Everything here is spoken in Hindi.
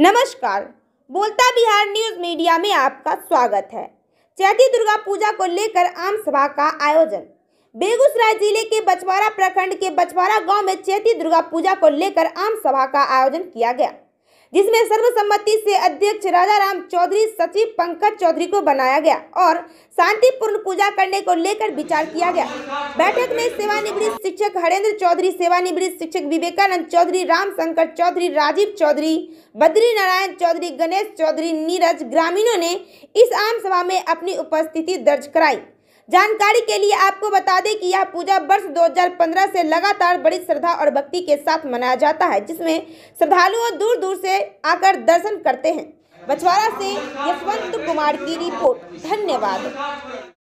नमस्कार बोलता बिहार न्यूज मीडिया में आपका स्वागत है चैती दुर्गा पूजा को लेकर आम सभा का आयोजन बेगूसराय जिले के बछवाड़ा प्रखंड के बछवाड़ा गांव में चैती दुर्गा पूजा को लेकर आम सभा का आयोजन किया गया जिसमें सर्वसम्मति से अध्यक्ष राजा राम चौधरी सचिव पंकज चौधरी को बनाया गया और शांतिपूर्ण पूजा करने को लेकर विचार किया गया बैठक में सेवानिवृत्त शिक्षक हरेंद्र चौधरी सेवानिवृत्त शिक्षक विवेकानंद चौधरी रामशंकर चौधरी राजीव चौधरी बद्री नारायण चौधरी गणेश चौधरी नीरज ग्रामीणों ने इस आम सभा में अपनी उपस्थिति दर्ज कराई जानकारी के लिए आपको बता दें कि यह पूजा वर्ष 2015 से लगातार बड़ी श्रद्धा और भक्ति के साथ मनाया जाता है जिसमें श्रद्धालुओं दूर दूर से आकर दर्शन करते हैं बछवाड़ा से यशवंत कुमार की रिपोर्ट धन्यवाद